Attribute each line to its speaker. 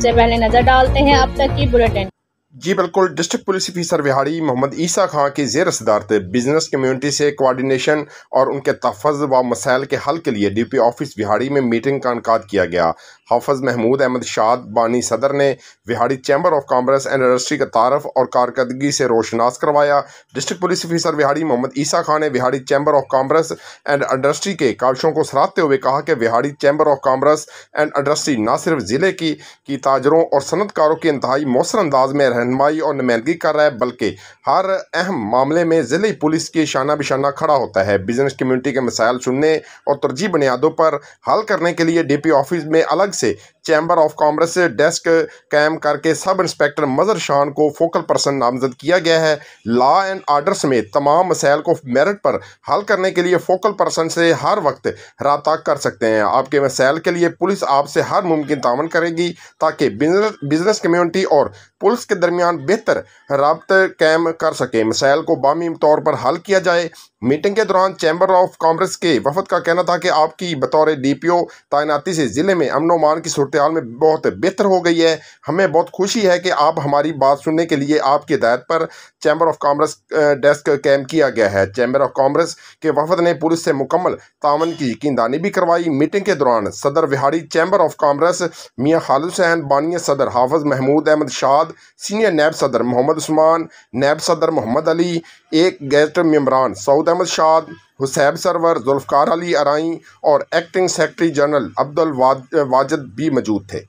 Speaker 1: सबसे पहले नजर डालते हैं अब तक की बुलेटिन
Speaker 2: जी बिल्कुल district police officer Bihari Mohammad Isa Khan की जेर सदारत बिजनेस कम्युनिटी से कोऑर्डिनेशन और उनके तहफ़ व मसाइल के हल के लिए डीपी ऑफिस बिहारी में मीटिंग का इनका किया गया हाफज महमूद अहमद शाद बानी सदर ने Bihari chamber of commerce and industry का तारफ और कारकर्दगी से रोशनास करवाया district police officer Bihari Mohammad Isa Khan ने Bihari chamber of commerce and industry के काविशों को सराहते हुए कहा कि Bihari chamber of commerce and industry न सिर्फ ज़िले की, की ताजरों और सनतकारों की इंतहाई मौसर अंदाज में रहनमाई और नुमाइंदगी कर रहा है बल्कि हर अहम मामले में ज़िले पुलिस के शाना बिशाना खड़ा होता है बिजनेस कम्यूनिटी के मसायल सुनने और तरजीह बुनियादों पर हल करने के लिए डी पी ऑफिस में अलग c'est chamber of commerce desk कैम करके सब इंस्पेक्टर मजर शान को फोकल पर्सन नामजद किया गया है लॉ एंड आर्डर समेत तमाम मसाइल को मेरिट पर हल करने के लिए फोकल पर्सन से हर वक्त रबता कर सकते हैं आपके मसाइल के लिए पुलिस आपसे हर मुमकिन तावन करेगी ताकि बिजनेस कम्यूनिटी और पुलिस के दरमियान बेहतर रबत कैम कर सके मसाइल को बामी तौर पर हल किया जाए मीटिंग के दौरान चैम्बर ऑफ कॉमर्स के वफद का कहना था कि आपकी बतौर डी पी ओ तैनाती से ज़िले में अमनोमान की सूरत सूरत में बहुत बेहतर हो गई है हमें बहुत खुशी है कि आप हमारी बात सुनने के लिए आपकी हिदायत पर चैम्बर ऑफ कामर्स डेस्क कैम किया गया है चैम्बर ऑफ कामर्स के वफद ने पुलिस से मुकम्मल तावन की यकीनदानी भी करवाई मीटिंग के दौरान सदर विहारी चैम्बर ऑफ कामर्स मियाँ खाल हुसैन बानिय सदर हाफज महमूद अहमद शाद सीनियर नैब सदर मोहम्मद उस्मान नैब सदर मोहम्मद अली एक गेस्ट मेम्बरान सऊद अहमद शाद हुसैब सरवर जुल्फ़ार अली अराई और acting secretary general Abdul Wajid भी मौजूद थे